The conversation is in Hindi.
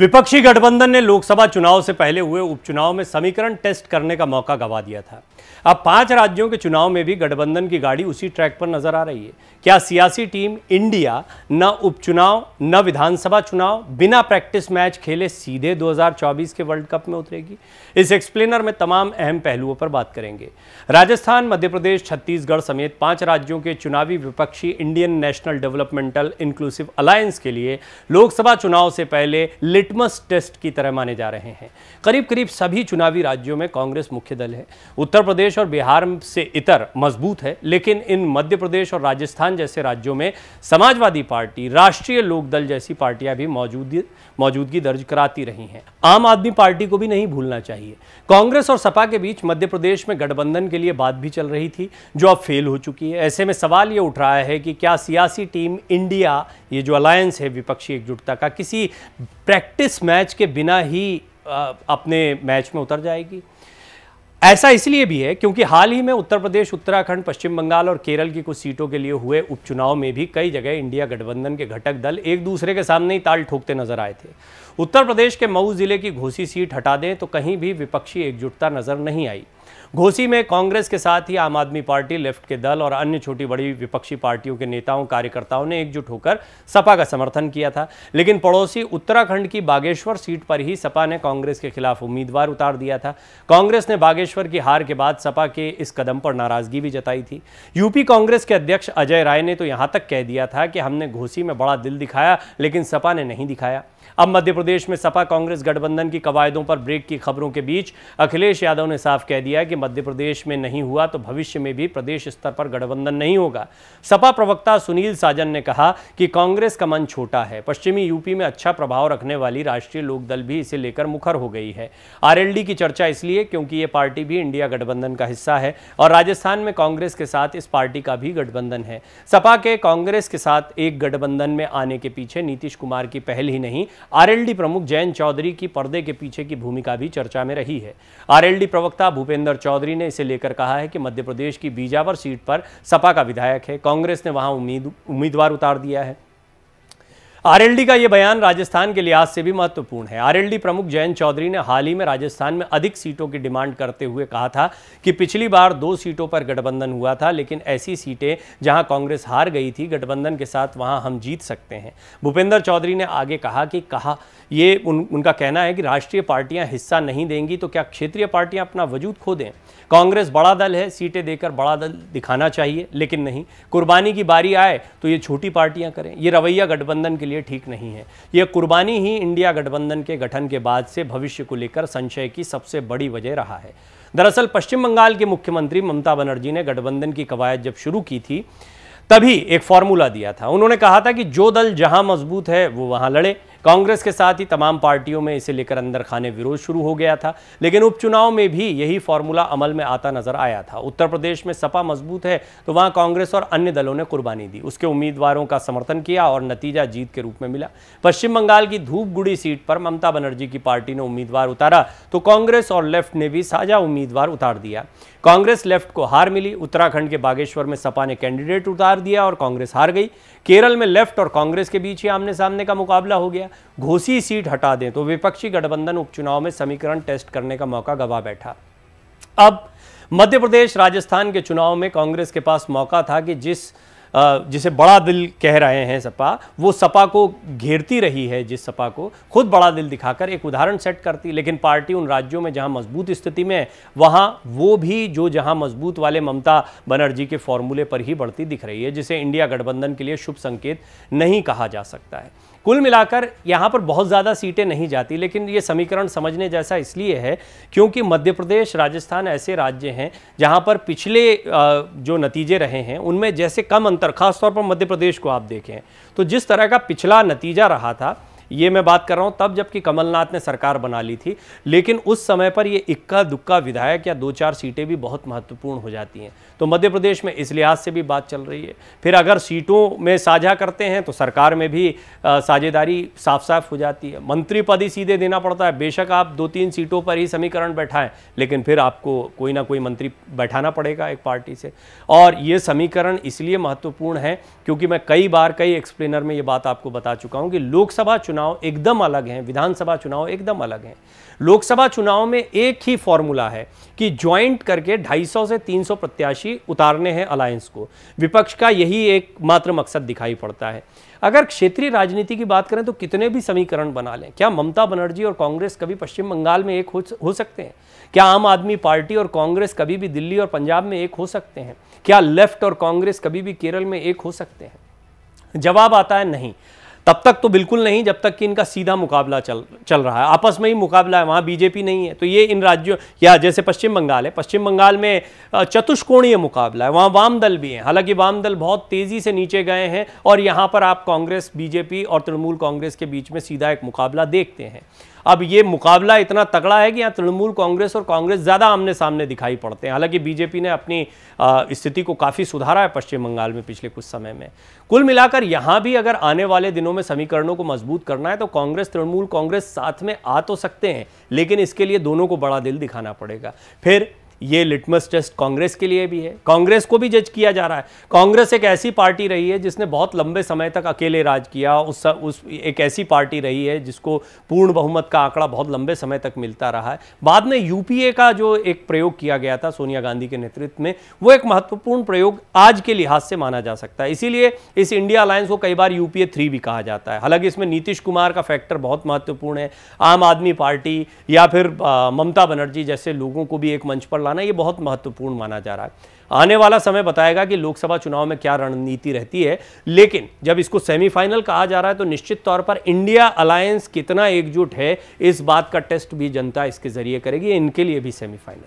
विपक्षी गठबंधन ने लोकसभा चुनाव से पहले हुए उपचुनाव में समीकरण टेस्ट करने का मौका गवा दिया था अब पांच राज्यों के चुनाव में भी गठबंधन की गाड़ी उसी ट्रैक पर नजर आ रही है क्या सियासी टीम इंडिया न उपचुनाव न विधानसभा चुनाव बिना प्रैक्टिस मैच खेले सीधे 2024 के वर्ल्ड कप में उतरेगी इस एक्सप्लेनर में तमाम अहम पहलुओं पर बात करेंगे राजस्थान मध्य प्रदेश छत्तीसगढ़ समेत पांच राज्यों के चुनावी विपक्षी Indian national developmental inclusive alliance के लिए लोकसभा चुनाव से पहले लिट लिटमस टेस्ट की तरह माने जा रहे हैं करीब करीब सभी चुनावी राज्यों में कांग्रेस मुख्य दल है उत्तर प्रदेश और बिहार से इतर मजबूत है लेकिन इन मध्य प्रदेश और राजस्थान जैसे राज्यों में समाजवादी पार्टी राष्ट्रीय लोकदल जैसी पार्टियां भी मौजूद मौजूदगी दर्ज कराती रही हैं आम आदमी पार्टी को भी नहीं भूलना चाहिए कांग्रेस और सपा के बीच मध्य प्रदेश में गठबंधन के लिए बात भी चल रही थी जो अब फेल हो चुकी है ऐसे में सवाल ये उठ रहा है कि क्या सियासी टीम इंडिया ये जो अलायंस है विपक्षी एकजुटता का किसी प्रैक्ट प्रैक्टिस मैच के बिना ही अपने मैच में उतर जाएगी ऐसा इसलिए भी है क्योंकि हाल ही में उत्तर प्रदेश उत्तराखंड पश्चिम बंगाल और केरल की कुछ सीटों के लिए हुए उपचुनाव में भी कई जगह इंडिया गठबंधन के घटक दल एक दूसरे के सामने ही ताल ठोकते नजर आए थे उत्तर प्रदेश के मऊ जिले की घोसी सीट हटा दें तो कहीं भी विपक्षी एकजुटता नजर नहीं आई घोसी में कांग्रेस के साथ ही आम आदमी पार्टी लेफ्ट के दल और अन्य छोटी बड़ी विपक्षी पार्टियों के नेताओं कार्यकर्ताओं ने एकजुट होकर सपा का समर्थन किया था लेकिन पड़ोसी उत्तराखंड की बागेश्वर सीट पर ही सपा ने कांग्रेस के खिलाफ उम्मीदवार उतार दिया था कांग्रेस ने बागेश्वर की हार के बाद सपा के इस कदम पर नाराजगी भी जताई थी यूपी कांग्रेस के अध्यक्ष अजय राय ने तो यहां तक कह दिया था कि हमने घोसी में बड़ा दिल दिखाया लेकिन सपा ने नहीं दिखाया अब मध्य प्रदेश में सपा कांग्रेस गठबंधन की कवायदों पर ब्रेक की खबरों के बीच अखिलेश यादव ने साफ कह दिया कि कि मध्य प्रदेश में नहीं हुआ तो भविष्य में भी प्रदेश स्तर पर गठबंधन नहीं होगा सपा प्रवक्ता सुनील साजन ने कहा कि कांग्रेस का मन छोटा है पश्चिमी यूपी में अच्छा प्रभाव रखने वाली राष्ट्रीय लोकदल भी इसे लेकर मुखर हो गई है आरएलडी की चर्चा इसलिए क्योंकि ये पार्टी भी इंडिया गठबंधन का हिस्सा है और राजस्थान में कांग्रेस के साथ इस पार्टी का भी गठबंधन है सपा के कांग्रेस के साथ एक गठबंधन में आने के पीछे नीतीश कुमार की पहल ही नहीं आरएलडी प्रमुख जैन चौधरी की पर्दे के पीछे की भूमिका भी चर्चा में रही है आरएलडी प्रवक्ता भूपेंद्र चौधरी ने इसे लेकर कहा है कि मध्य प्रदेश की बीजावर सीट पर सपा का विधायक है कांग्रेस ने वहां उम्मीद उम्मीदवार उतार दिया है आरएलडी का यह बयान राजस्थान के लिहाज से भी महत्वपूर्ण है आरएलडी प्रमुख जयंत चौधरी ने हाल ही में राजस्थान में अधिक सीटों की डिमांड करते हुए कहा था कि पिछली बार दो सीटों पर गठबंधन हुआ था लेकिन ऐसी सीटें जहां कांग्रेस हार गई थी गठबंधन के साथ वहां हम जीत सकते हैं भूपेंद्र चौधरी ने आगे कहा कि कहा ये उन, उनका कहना है कि राष्ट्रीय पार्टियां हिस्सा नहीं देंगी तो क्या क्षेत्रीय पार्टियां अपना वजूद खो दें कांग्रेस बड़ा दल है सीटें देकर बड़ा दल दिखाना चाहिए लेकिन नहीं कुर्बानी की बारी आए तो ये छोटी पार्टियां करें ये रवैया गठबंधन के लिए लिए ठीक नहीं है यह कुर्बानी ही इंडिया गठबंधन के गठन के बाद से भविष्य को लेकर संशय की सबसे बड़ी वजह रहा है दरअसल पश्चिम बंगाल के मुख्यमंत्री ममता बनर्जी ने गठबंधन की कवायद जब शुरू की थी तभी एक फॉर्मूला दिया था उन्होंने कहा था कि जो दल जहां मजबूत है वो वहां लड़े कांग्रेस के साथ ही तमाम पार्टियों में इसे लेकर अंदर खाने विरोध शुरू हो गया था लेकिन उपचुनाव में भी यही फॉर्मूला अमल में आता नजर आया था उत्तर प्रदेश में सपा मजबूत है तो वहां कांग्रेस और अन्य दलों ने कुर्बानी दी उसके उम्मीदवारों का समर्थन किया और नतीजा जीत के रूप में मिला पश्चिम बंगाल की धूपगुड़ी सीट पर ममता बनर्जी की पार्टी ने उम्मीदवार उतारा तो कांग्रेस और लेफ्ट ने भी साझा उम्मीदवार उतार दिया कांग्रेस लेफ्ट को हार मिली उत्तराखंड के बागेश्वर में सपा ने कैंडिडेट उतार दिया और कांग्रेस हार गई केरल में लेफ्ट और कांग्रेस के बीच ही आमने सामने का मुकाबला हो गया घोसी सीट हटा दें तो विपक्षी गठबंधन उपचुनाव में समीकरण टेस्ट करने का मौका गवा बैठा अब मध्य प्रदेश राजस्थान के चुनाव में कांग्रेस के पास मौका था कि जिस जिसे बड़ा दिल कह रहे हैं सपा वो सपा को घेरती रही है जिस सपा को खुद बड़ा दिल दिखाकर एक उदाहरण सेट करती लेकिन पार्टी उन राज्यों में जहां मजबूत स्थिति में है वहां वो भी जो जहां मजबूत वाले ममता बनर्जी के फॉर्मूले पर ही बढ़ती दिख रही है जिसे इंडिया गठबंधन के लिए शुभ संकेत नहीं कहा जा सकता है कुल मिलाकर यहाँ पर बहुत ज़्यादा सीटें नहीं जाती लेकिन ये समीकरण समझने जैसा इसलिए है क्योंकि मध्य प्रदेश राजस्थान ऐसे राज्य हैं जहाँ पर पिछले जो नतीजे रहे हैं उनमें जैसे कम अंतर खासतौर पर मध्य प्रदेश को आप देखें तो जिस तरह का पिछला नतीजा रहा था ये मैं बात कर रहा हूँ तब जबकि कमलनाथ ने सरकार बना ली थी लेकिन उस समय पर ये इक्का दुक्का विधायक या दो चार सीटें भी बहुत महत्वपूर्ण हो जाती हैं तो मध्य प्रदेश में इस लिहाज से भी बात चल रही है फिर अगर सीटों में साझा करते हैं तो सरकार में भी साझेदारी साफ साफ हो जाती है मंत्री पद ही सीधे देना पड़ता है बेशक आप दो तीन सीटों पर ही समीकरण बैठाएं लेकिन फिर आपको कोई ना कोई मंत्री बैठाना पड़ेगा एक पार्टी से और ये समीकरण इसलिए महत्वपूर्ण है क्योंकि मैं कई बार कई एक्सप्लेनर में ये बात आपको बता चुका हूँ कि लोकसभा चुनाव चुनाव एकदम अलग हैं विधानसभा चुनाव एकदम अलग हैं लोकसभा चुनाव में एक ही फॉर्मूला है कि ज्वाइंट करके 250 से 300 प्रत्याशी उतारने हैं अलायंस को विपक्ष का यही एक मात्र मकसद दिखाई पड़ता है अगर क्षेत्रीय राजनीति की बात करें तो कितने भी समीकरण बना लें क्या ममता बनर्जी और कांग्रेस कभी पश्चिम बंगाल में एक हो सकते हैं क्या आम आदमी पार्टी और कांग्रेस कभी भी दिल्ली और पंजाब में एक हो सकते हैं क्या लेफ्ट और कांग्रेस कभी भी केरल में एक हो सकते हैं जवाब आता है नहीं तब तक तो बिल्कुल नहीं जब तक कि इनका सीधा मुकाबला चल चल रहा है आपस में ही मुकाबला है वहाँ बीजेपी नहीं है तो ये इन राज्यों या जैसे पश्चिम बंगाल है पश्चिम बंगाल में चतुष्कोणीय मुकाबला है वहाँ वाम दल भी हैं हालांकि वाम दल बहुत तेज़ी से नीचे गए हैं और यहाँ पर आप कांग्रेस बीजेपी और तृणमूल कांग्रेस के बीच में सीधा एक मुकाबला देखते हैं अब ये मुकाबला इतना तगड़ा है कि यहाँ तृणमूल कांग्रेस और कांग्रेस ज़्यादा आमने सामने दिखाई पड़ते हैं हालांकि बीजेपी ने अपनी स्थिति को काफ़ी सुधारा है पश्चिम बंगाल में पिछले कुछ समय में कुल मिलाकर यहाँ भी अगर आने वाले दिनों में समीकरणों को मजबूत करना है तो कांग्रेस तृणमूल कांग्रेस साथ में आ तो सकते हैं लेकिन इसके लिए दोनों को बड़ा दिल दिखाना पड़ेगा फिर ये लिटमस टेस्ट कांग्रेस के लिए भी है कांग्रेस को भी जज किया जा रहा है कांग्रेस एक ऐसी पार्टी रही है जिसने बहुत लंबे समय तक अकेले राज किया उस उस एक ऐसी पार्टी रही है जिसको पूर्ण बहुमत का आंकड़ा बहुत लंबे समय तक मिलता रहा है बाद में यूपीए का जो एक प्रयोग किया गया था सोनिया गांधी के नेतृत्व में वो एक महत्वपूर्ण प्रयोग आज के लिहाज से माना जा सकता है इसीलिए इस इंडिया अलायंस को कई बार यूपीए थ्री भी कहा जाता है हालांकि इसमें नीतीश कुमार का फैक्टर बहुत महत्वपूर्ण है आम आदमी पार्टी या फिर ममता बनर्जी जैसे लोगों को भी एक मंच पर लाना ये बहुत महत्वपूर्ण माना जा रहा है आने वाला समय बताएगा कि लोकसभा चुनाव में क्या रणनीति रहती है लेकिन जब इसको सेमीफाइनल कहा जा रहा है तो निश्चित तौर पर इंडिया अलायंस कितना एकजुट है इस बात का टेस्ट भी जनता इसके जरिए करेगी इनके लिए भी सेमीफाइनल